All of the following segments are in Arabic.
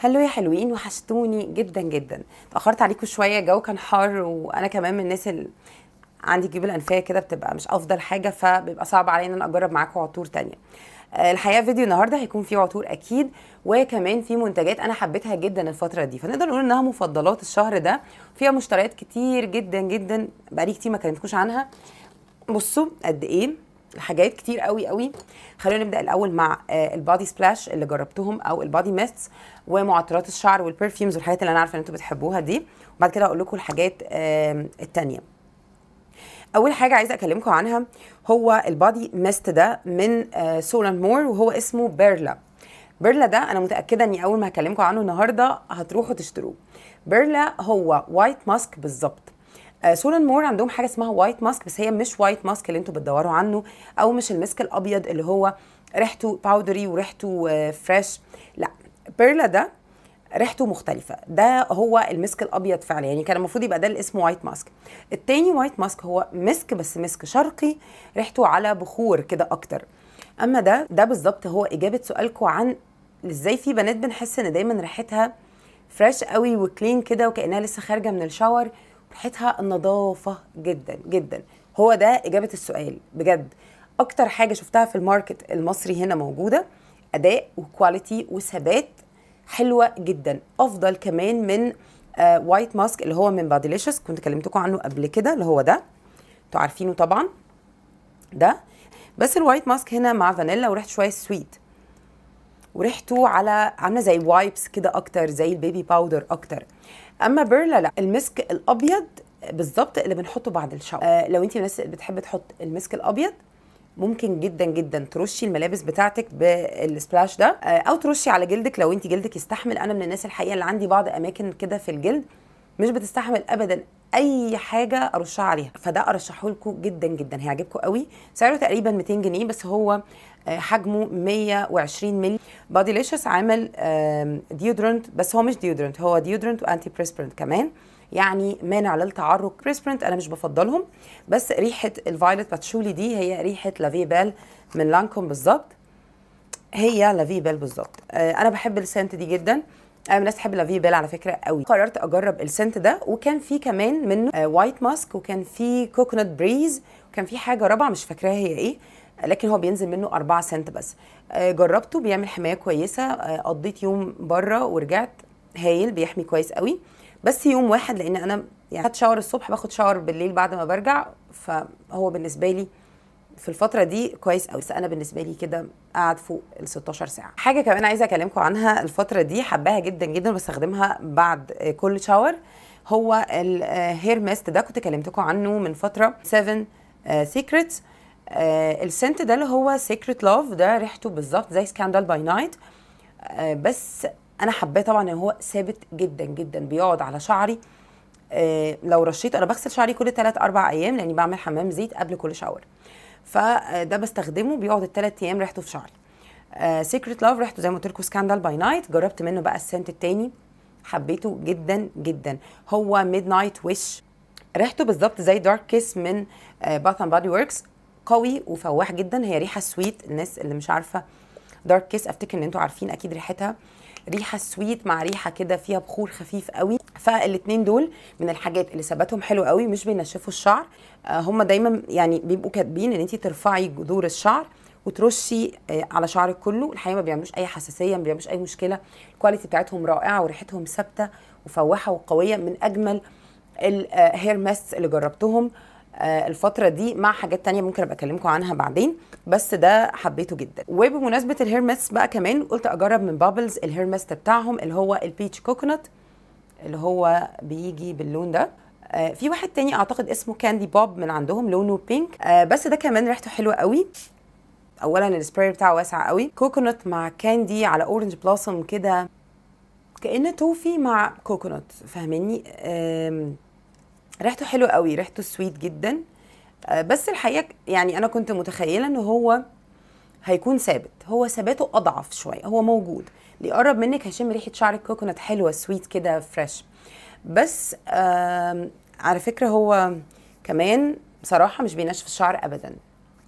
هلو يا حلوين وحشتوني جدا جدا تاخرت عليكم شويه الجو كان حار وانا كمان من الناس اللي عندي جيوب الانفيه كده بتبقى مش افضل حاجه فبيبقى صعب عليا ان انا اجرب معاكم عطور تانية آه، الحقيقه فيديو النهارده هيكون فيه عطور اكيد وكمان في منتجات انا حبيتها جدا الفتره دي فنقدر نقول انها مفضلات الشهر ده فيها مشتريات كتير جدا جدا بقالي كتير ما كلمتكوش عنها بصوا قد ايه حاجات كتير قوي قوي خلينا نبدا الاول مع آه، البادي سبلاش اللي جربتهم او البادي ميستس ومعطرات الشعر والبرفيومز والحاجات اللي انا عارفه ان انتوا بتحبوها دي وبعد كده هقول لكم الحاجات التانيه اول حاجه عايزه اكلمكم عنها هو البادي ميست ده من سولان آه، مور وهو اسمه بيرلا بيرلا ده انا متاكده اني اول ما هكلمكم عنه النهارده هتروحوا تشتروه بيرلا هو وايت ماسك بالظبط آه، سولان مور عندهم حاجه اسمها وايت ماسك بس هي مش وايت ماسك اللي انتوا بتدوروا عنه او مش المسك الابيض اللي هو ريحته باودري وريحته فريش آه، لا بيرلا ده ريحته مختلفه ده هو المسك الابيض فعلا يعني كان المفروض يبقى ده اللي اسمه وايت ماسك التاني وايت ماسك هو مسك بس مسك شرقي ريحته على بخور كده اكتر اما ده ده بالظبط هو اجابه سؤالكم عن ازاي في بنات بنحس ان دايما ريحتها فريش قوي وكلين كده وكانها لسه خارجه من الشاور ريحتها النظافه جدا جدا هو ده اجابه السؤال بجد اكتر حاجه شفتها في الماركت المصري هنا موجوده اداء وكواليتي وثبات حلوه جدا افضل كمان من وايت آه، ماسك اللي هو من باديليشس كنت كلمتكم عنه قبل كده اللي هو ده انتوا عارفينه طبعا ده بس الوايت ماسك هنا مع فانيلا وريحته شويه سويت وريحته على عامله زي وايبس كده اكتر زي البيبي باودر اكتر اما بيرلا لا المسك الابيض بالظبط اللي بنحطه بعد الشاور آه لو انت الناس بتحب تحط المسك الابيض ممكن جدا جدا ترشي الملابس بتاعتك بالسبلاش ده آه، او ترشي على جلدك لو انت جلدك يستحمل انا من الناس الحقيقه اللي عندي بعض اماكن كده في الجلد مش بتستحمل ابدا اي حاجه ارشها عليها فده ارشحه لكم جدا جدا هيعجبكم قوي سعره تقريبا 200 جنيه بس هو آه، حجمه 120 بادي ليشس عامل ديودرنت بس هو مش ديودرنت هو ديودرنت وانتي بريسبرنت كمان يعني مانع للتعرق بريسبرنت انا مش بفضلهم بس ريحه الفايلت باتشولي دي هي ريحه لافيبال من لانكوم بالظبط هي لافيبال بالظبط آه، انا بحب السنت دي جدا انا من الناس تحب لافي بيل على فكره قوي قررت اجرب السنت ده وكان في كمان منه وايت آه، ماسك وكان في كوكونات بريز وكان في حاجه رابعه مش فاكراها هي ايه لكن هو بينزل منه 4 سنت بس آه، جربته بيعمل حمايه كويسه آه، قضيت يوم بره ورجعت هايل بيحمي كويس قوي بس يوم واحد لان انا يعني خدت شاور الصبح باخد شاور بالليل بعد ما برجع فهو بالنسبه لي في الفتره دي كويس قوي بس انا بالنسبه لي كده قعد فوق ال 16 ساعه حاجه كمان عايزه اكلمكم عنها الفتره دي حباها جدا جدا بستخدمها بعد كل شاور هو الهير آه، ميست ده كنت كلمتكم عنه من فتره 7 سيكريتس السنت ده اللي هو سيكريت لاف ده ريحته بالظبط زي سكاندال باي نايت بس انا حباه طبعا ان هو ثابت جدا جدا بيقعد على شعري آه، لو رشيت انا بغسل شعري كل 3 4 ايام لاني بعمل حمام زيت قبل كل شاور فده بستخدمه بيقعد الثلاث ايام ريحته في شعري سيكريت آه، لاف ريحته زي ما قلت لكم سكاندال باي نايت جربت منه بقى السنت الثاني حبيته جدا جدا هو ميد نايت ويش ريحته بالظبط زي دارك كيس من باث اند بادي وركس قوي وفواح جدا هي ريحه سويت الناس اللي مش عارفه دارك كيس افتكر ان انتوا عارفين اكيد ريحتها ريحه سويت مع ريحه كده فيها بخور خفيف قوي فالاثنين دول من الحاجات اللي ثباتهم حلو قوي مش بينشفوا الشعر آه، هم دايما يعني بيبقوا كاتبين ان انت ترفعي جذور الشعر وترشي آه، على شعرك كله الحقيقه ما بيعملوش اي حساسيه ما بيعملوش اي مشكله الكواليتي بتاعتهم رائعه وريحتهم ثابته وفواحه وقويه من اجمل الهير آه، ماست اللي جربتهم الفترة دي مع حاجات تانية ممكن أبقى أكلمكم عنها بعدين بس ده حبيته جدا وبمناسبة الهيرمس بقى كمان قلت أجرب من بابلز الهيرمس بتاعهم اللي هو البيتش كوكونات اللي هو بيجي باللون ده آه، في واحد تاني اعتقد اسمه كاندي بوب من عندهم لونه بينك آه، بس ده كمان ريحته حلوه قوي اولا السبراي بتاعه واسع قوي كوكونات مع كاندي على اورنج بلاسم كده كأن توفي مع كوكونات فاهماني ريحته حلوه قوي ريحته سويت جدا آه، بس الحقيقه يعني انا كنت متخيله ان هو هيكون ثابت هو ثباته اضعف شويه هو موجود بيقرب منك هيشم ريحه شعر الكوكونات حلوه سويت كده فريش بس آه على فكره هو كمان بصراحه مش بينشف الشعر ابدا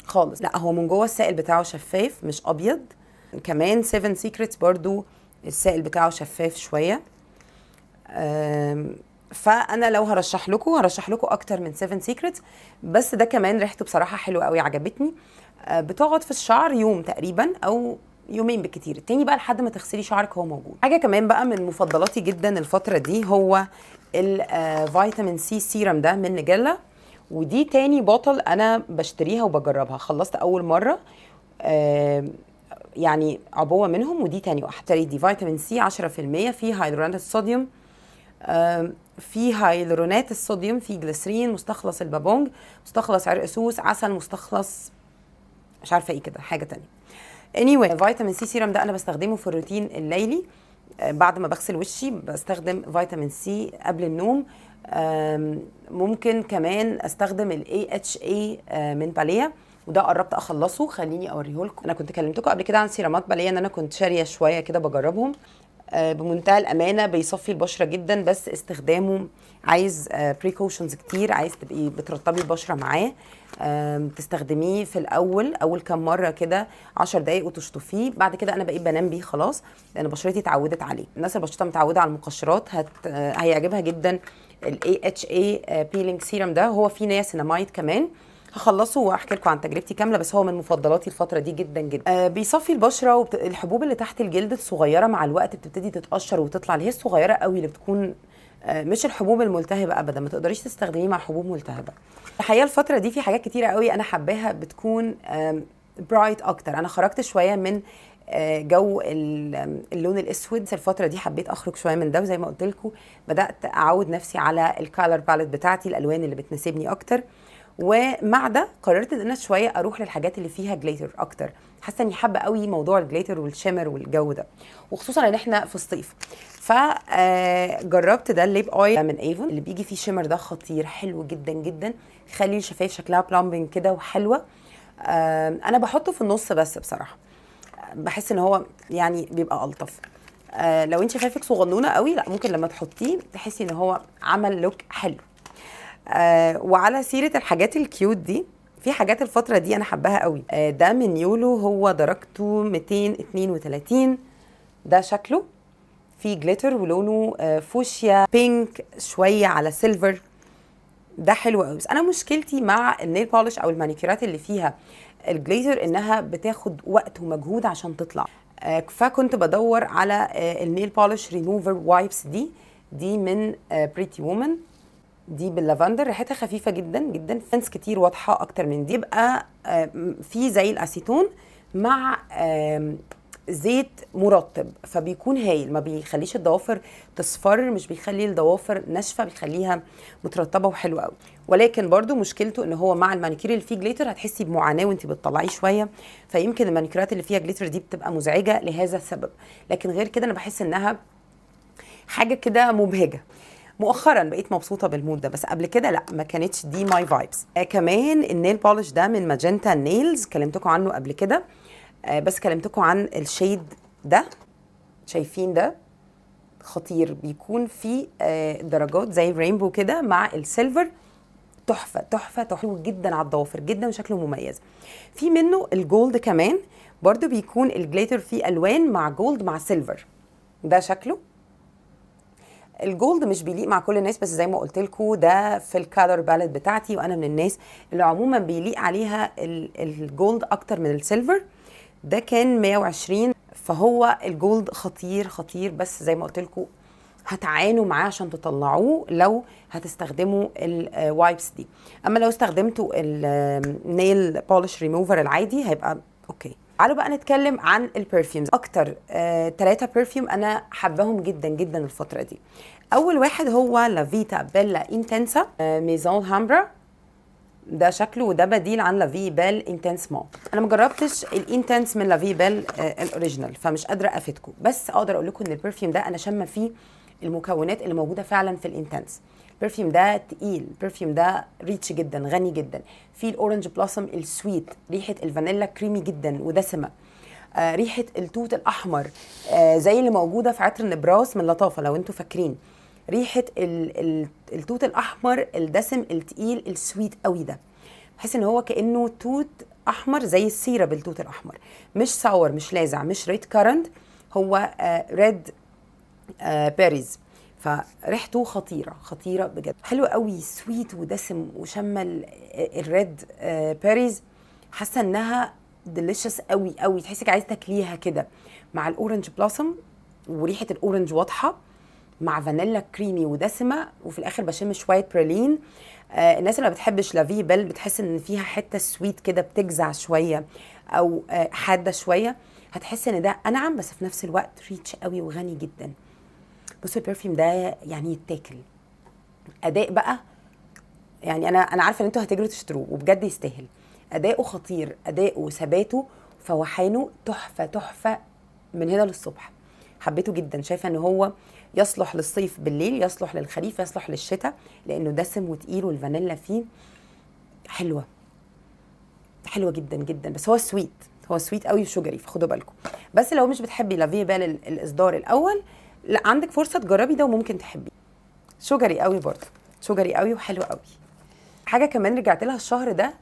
خالص لا هو من جوه السائل بتاعه شفاف مش ابيض كمان 7 سيكريتس برضو السائل بتاعه شفاف شويه فانا لو هرشح لكم هرشح لكم اكتر من 7 سيكريتس بس ده كمان ريحته بصراحه حلوه قوي عجبتني آه، بتقعد في الشعر يوم تقريبا او يومين بالكتير التاني بقى لحد ما تغسلي شعرك هو موجود حاجه كمان بقى من مفضلاتي جدا الفتره دي هو الفيتامين آه، سي سيرم ده من نجلا ودي تاني بطل انا بشتريها وبجربها خلصت اول مره آه، يعني عبوه منهم ودي تاني واحتري دي فيتامين سي 10% فيه هيلورونات الصوديوم آه في هيلورونات الصوديوم في جليسرين مستخلص البابونج مستخلص عرق سوس عسل مستخلص مش عارفه ايه كده حاجه تانية anyway فيتامين سي سيرم ده انا بستخدمه في الروتين الليلي آه، بعد ما بغسل وشي بستخدم فيتامين سي قبل النوم ممكن كمان استخدم الاي اتش آه، اي من باليه وده قربت اخلصه خليني اوريهولكم انا كنت كلمتكم قبل كده عن سيرامات باليه ان انا كنت شاريه شويه كده بجربهم آه، بمنتهى الامانه بيصفي البشره جدا بس استخدامه عايز بريكوشنز آه، كتير عايز تبقي بترطبي البشره معاه تستخدميه في الاول اول كام مره كده 10 دقائق وتشطفيه بعد كده انا بقيت بنام بيه خلاص لان بشرتي اتعودت عليه الناس اللي بشرتها متعوده على المقشرات هت... آه، هيعجبها جدا الاي اتش اي بيلينج سيرم ده هو فيه نياسيناميد كمان هخلصه واحكي لكم عن تجربتي كامله بس هو من مفضلاتي الفتره دي جدا جدا آه بيصفي البشره والحبوب اللي تحت الجلد الصغيره مع الوقت بتبتدي تتقشر وتطلع اللي هي الصغيره قوي اللي بتكون آه، مش الحبوب الملتهبه ابدا ما تقدريش تستخدميه مع حبوب ملتهبه الحقيقه الفتره دي في حاجات كتيره قوي انا حباها بتكون برايت اكتر انا خرجت شويه من آه، جو اللون الاسود الفتره دي حبيت اخرج شويه من ده وزي ما قلت لكم بدات اعود نفسي على الكالر باليت بتاعتي الالوان اللي بتناسبني اكتر ومع ده قررت ان انا شويه اروح للحاجات اللي فيها جليتر اكتر حاسه اني حابه قوي موضوع الجليتر والشيمر والجو ده وخصوصا ان احنا في الصيف فجربت آه، ده الليب اويل من ايفون اللي بيجي فيه شيمر ده خطير حلو جدا جدا خلي الشفايف شكلها بلامبنج كده وحلوه انا بحطه في النص بس بصراحه بحس ان هو يعني بيبقى الطف آه، لو انت شفايفك صغنونه قوي لا ممكن لما تحطيه تحسي ان هو عمل لوك حلو آه، وعلى سيره الحاجات الكيوت دي في حاجات الفتره دي انا حباها قوي آه، ده من يولو هو درجته 232 ده شكله في جليتر ولونه آه، فوشيا بينك شويه على سيلفر ده حلو قوي بس انا مشكلتي مع النيل بولش او المانيكيرات اللي فيها الجليتر انها بتاخد وقت ومجهود عشان تطلع فكنت بدور على النيل بولش ريموفر وايبس دي دي من بريتي وومن دي باللافندر ريحتها خفيفه جدا جدا فانس كتير واضحه اكتر من دي يبقى في زي الاسيتون مع زيت مرطب فبيكون هايل ما بيخليش الضوافر تصفر مش بيخلي الضوافر ناشفه بيخليها مترطبه وحلوه قوي ولكن برضو مشكلته ان هو مع المانيكير اللي فيه جليتر هتحسي بمعاناه وانت بتطلعيه شويه فيمكن المانيكيرات اللي فيها جليتر دي بتبقى مزعجه لهذا السبب لكن غير كده انا بحس انها حاجه كده مبهجه مؤخرا بقيت مبسوطه بالمود ده بس قبل كده لا ما كانتش دي ماي فايبس آه كمان النيل بولش ده من ماجنتا نيلز كلمتكم عنه قبل كده آه بس كلمتكم عن الشيد ده شايفين ده خطير بيكون فيه آه درجات زي الرينبو كده مع السيلفر تحفه تحفه تحفه جدا على الضوافر جدا وشكله مميز في منه الجولد كمان برضو بيكون الجليتر فيه الوان مع جولد مع سيلفر ده شكله الجولد مش بيليق مع كل الناس بس زي ما قلت لكم ده في الكالر باليت بتاعتي وانا من الناس اللي عموما بيليق عليها الجولد اكتر من السيلفر ده كان 120 فهو الجولد خطير خطير بس زي ما قلت لكم هتعانوا معاه عشان تطلعوه لو هتستخدموا الوايبس آه، دي اما لو استخدمتوا النيل بولش ريموفر العادي هيبقى اوكي تعالوا بقى نتكلم عن البرفيومز اكتر ثلاثه آه، برفيوم انا حباهم جدا جدا الفتره دي اول واحد هو لافيتا بيلا انتنسا آه، ميزون هامبرا ده شكله وده بديل عن لافي بيل انتنس مو انا ما جربتش الانتنس من لافي بيل آه، الاوريجينال فمش قادره افيدكم بس اقدر اقول لكم ان البرفيوم ده انا شامه فيه المكونات اللي موجوده فعلا في الانتنس البرفيوم ده تقيل البرفيوم ده ريتش جدا غني جدا في الاورنج بلاسم السويت ريحه الفانيلا كريمي جدا ودسمه آه ريحه التوت الاحمر آه زي اللي موجوده في عطر النبراس من لطافه لو انتم فاكرين ريحه الـ الـ التوت الاحمر الدسم التقيل السويت قوي ده بحس ان هو كانه توت احمر زي السيره بالتوت الاحمر مش ساور مش لاذع مش ريد كارنت هو ريد آه، بيريز فريحته خطيره خطيره بجد حلو قوي سويت ودسم وشمل الريد آه، بيريز آه، آه، حاسه انها ديليشس قوي قوي تحسك عايز تاكليها كده مع الاورنج بلاسم وريحه الاورنج واضحه مع فانيلا كريمي ودسمه وفي الاخر بشم شويه برلين آه الناس اللي ما بتحبش لافي بل بتحس ان فيها حته سويت كده بتجزع شويه او آه حاده شويه هتحس ان ده انعم بس في نفس الوقت ريتش قوي وغني جدا بص البرفيوم ده يعني يتاكل اداء بقى يعني انا انا عارفه ان انتوا هتجروا تشتروه وبجد يستاهل اداؤه خطير اداؤه ثباته فوحانه تحفه تحفه من هنا للصبح حبيته جدا شايفه ان هو يصلح للصيف بالليل يصلح للخريف يصلح للشتاء لانه دسم وتقيل والفانيلا فيه حلوه حلوه جدا جدا بس هو سويت هو سويت قوي وشجري فخدوا بالكم بس لو مش بتحبي لافيه بال الاصدار الاول لا عندك فرصه تجربي ده وممكن تحبيه شجري قوي برضه شجري قوي وحلو قوي حاجه كمان رجعت لها الشهر ده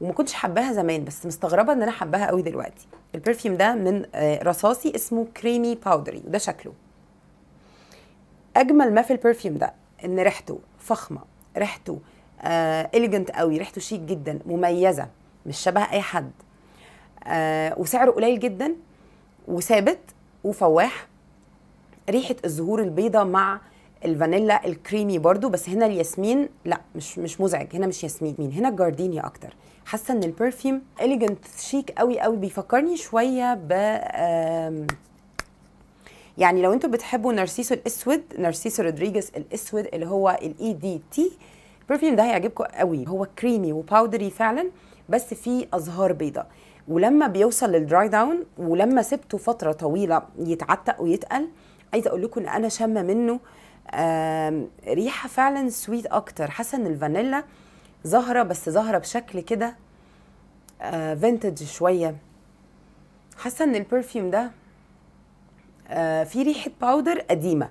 وما كنتش حباها زمان بس مستغربه ان انا حباها قوي دلوقتي البرفيوم ده من آه، رصاصي اسمه كريمي باودري وده شكله اجمل ما في البرفيوم ده ان ريحته فخمه ريحته آه اليجنت قوي ريحته شيك جدا مميزه مش شبه اي حد آه وسعره قليل جدا وثابت وفواح ريحه الزهور البيضاء مع الفانيلا الكريمي برضو بس هنا الياسمين لا مش مش مزعج هنا مش ياسمين مين هنا الجاردينيا اكتر حاسه ان البرفيوم اليجنت شيك قوي قوي بيفكرني شويه ب يعني لو انتوا بتحبوا نارسيسو الاسود نارسيسو رودريجيز الاسود اللي هو الاي دي تي البرفيوم ده هيعجبكم قوي هو كريمي وباودري فعلا بس فيه ازهار بيضاء ولما بيوصل للدراي داون ولما سبته فتره طويله يتعتق ويتقل عايزه اقول لكم ان انا شامه منه ريحه فعلا سويت اكتر حاسه ان الفانيلا ظاهره بس ظاهره بشكل كده فينتج آه، شويه حاسه ان البرفيوم ده آه، في ريحه باودر قديمه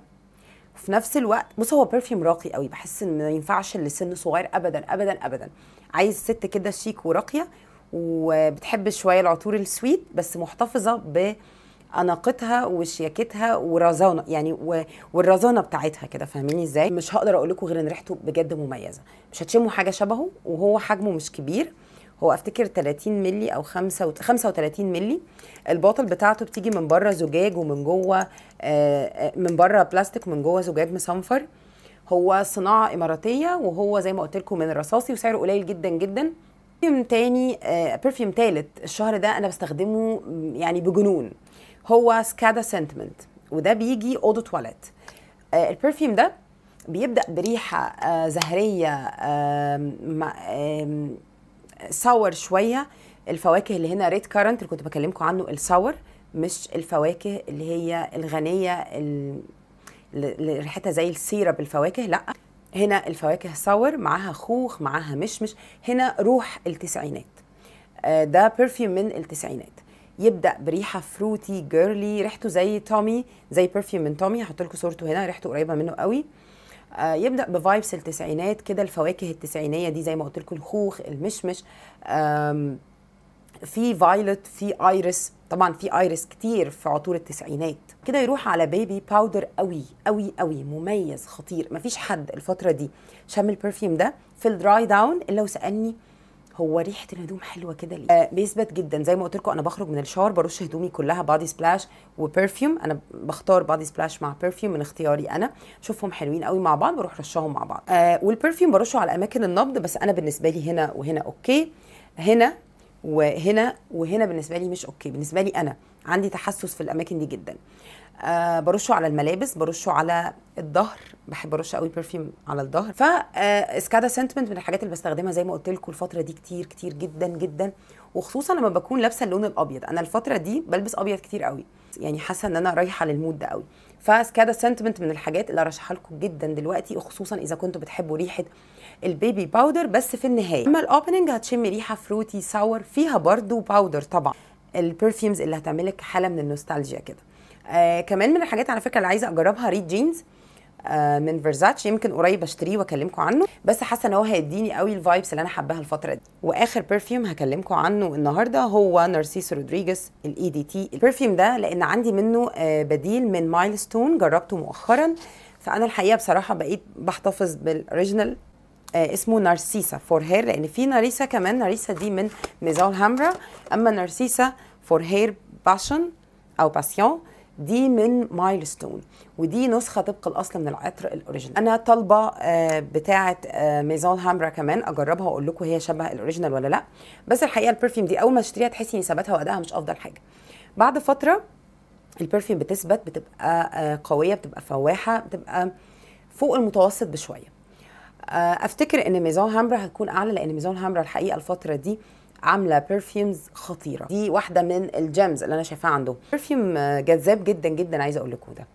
وفي نفس الوقت بص هو برفيوم راقي قوي بحس ان ما ينفعش لسن صغير ابدا ابدا ابدا عايز ست كده شيك وراقيه وبتحب شويه العطور السويت بس محتفظه ب اناقتها وشياكتها ورزانه يعني و... والرزانه بتاعتها كده فاهميني ازاي مش هقدر اقول لكم غير ان ريحته بجد مميزه مش هتشموا حاجه شبهه وهو حجمه مش كبير هو افتكر 30 مللي او 35 مللي الباطل بتاعته بتيجي من بره زجاج ومن جوه آه، آه، من بره بلاستيك ومن جوه زجاج مصنفر هو صناعه اماراتيه وهو زي ما قلت لكم من رصاصي وسعره قليل جدا جدا برفيوم تاني برفيوم آه، تالت الشهر ده انا بستخدمه يعني بجنون هو سكادا سنتمنت وده بيجي اوضه آه تواليت البرفيوم ده بيبدا بريحه آه زهريه آه ساور شويه الفواكه اللي هنا ريد كارنت اللي كنت بكلمكم عنه الساور مش الفواكه اللي هي الغنيه اللي ريحتها زي السيره الفواكه لا هنا الفواكه ساور معاها خوخ معاها مشمش هنا روح التسعينات آه، ده برفيوم من التسعينات يبدا بريحه فروتي جيرلي ريحته زي تومي زي برفيوم من تومي هحط لكم صورته هنا ريحته قريبه منه قوي آه يبدا بفايبس التسعينات كده الفواكه التسعينيه دي زي ما قلت لكم الخوخ المشمش في فايلت في ايريس طبعا في ايريس كتير في عطور التسعينات كده يروح على بيبي باودر قوي قوي قوي مميز خطير مفيش حد الفتره دي شم البرفيوم ده في الدراي داون الا وسالني هو ريحه الهدوم حلوه كده ليه آه بيثبت جدا زي ما قلت لكم انا بخرج من الشاور برش هدومي كلها بادي سبلاش وبرفيوم انا بختار بادي سبلاش مع برفيوم من اختياري انا شوفهم حلوين قوي مع بعض بروح رشاهم مع بعض آه والبرفيوم برشه على اماكن النبض بس انا بالنسبه لي هنا وهنا اوكي هنا وهنا وهنا بالنسبه لي مش اوكي بالنسبه لي انا عندي تحسس في الاماكن دي جدا آه برشه على الملابس برشه على الظهر بحب ارش قوي برفيوم على الظهر فاسكادا آه، سنتمنت من الحاجات اللي بستخدمها زي ما قلت لكم الفتره دي كتير كتير جدا جدا وخصوصا لما بكون لابسه اللون الابيض انا الفتره دي بلبس ابيض كتير قوي يعني حاسه ان انا رايحه للمود ده قوي فاسكادا سنتمنت من الحاجات اللي ارشحها لكم جدا دلوقتي وخصوصا اذا كنتوا بتحبوا ريحه البيبي باودر بس في النهايه اما الاوبننج هتشمي ريحه فروتي ساور فيها برضو باودر طبعا البرفيومز اللي هتعملك حاله من النوستالجيا كده آه كمان من الحاجات على فكره اللي عايزه اجربها ريد جينز آه من فيرزاتش يمكن قريب اشتريه واكلمكم عنه بس حاسه ان هو هيديني قوي الفايبس اللي انا حباها الفتره دي واخر برفيوم هكلمكم عنه النهارده هو نارسيس رودريجيز الاي دي تي البرفيوم ده لان عندي منه آه بديل من مايلستون جربته مؤخرا فانا الحقيقه بصراحه بقيت بحتفظ بالاوريجينال آه اسمه نارسيسا فور هير لان في ناريسا كمان ناريسا دي من ميزاو هامرا اما نارسيسا فور هير باشن او باسيون دي من مايلستون ودي نسخه طبق الاصل من العطر الاوريجينال انا طالبه آه، بتاعه آه، ميزون هامبرا كمان اجربها واقول لكم هي شبه الاوريجينال ولا لا بس الحقيقه البرفيوم دي اول ما اشتريها تحسي ان ثباتها وادائها مش افضل حاجه بعد فتره البرفيوم بتثبت بتبقى آه، قويه بتبقى فواحه بتبقى فوق المتوسط بشويه افتكر ان ميزون هامبرا هتكون اعلى لان ميزون هامبرا الحقيقه الفتره دي عامله برفيومز خطيره دي واحده من الجيمز اللي انا شايفاها عنده برفيوم جذاب جدا جدا عايزه اقول لكم ده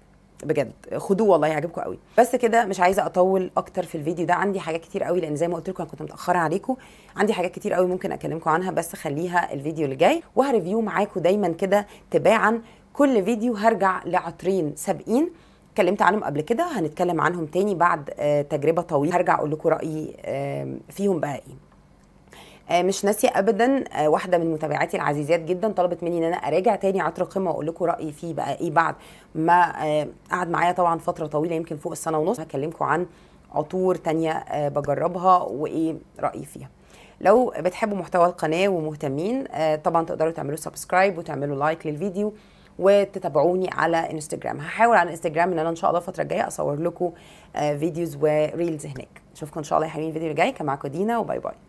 بجد خدوه والله هيعجبكم قوي بس كده مش عايزه اطول اكتر في الفيديو ده عندي حاجات كتير قوي لان زي ما قلت لكم انا كنت متاخره عليكم عندي حاجات كتير قوي ممكن اكلمكم عنها بس خليها الفيديو اللي جاي وهريفيو معاكم دايما كده تباعا كل فيديو هرجع لعطرين سابقين اتكلمت عنهم قبل كده هنتكلم عنهم تاني بعد آه، تجربه طويله هرجع اقول لكم رايي فيهم بقى ايه آه، مش ناسيه ابدا آه، واحده من متابعاتي العزيزات جدا طلبت مني ان انا اراجع تاني عطر قمه واقول لكم رايي فيه بقى ايه بعد ما آه، قعد معايا طبعا فتره طويله يمكن فوق السنه ونص هكلمكم عن عطور تانية بجربها وايه رايي فيها لو بتحبوا محتوى القناه ومهتمين طبعا تقدروا تعملوا سبسكرايب وتعملوا لايك للفيديو وتتابعوني على انستجرام هحاول على انستجرام ان انا ان شاء الله الفتره الجايه اصور لكم فيديوز وريلز هناك اشوفكم ان شاء الله يا حبايبي الفيديو اللي جاي كان معاكم دينا وباي باي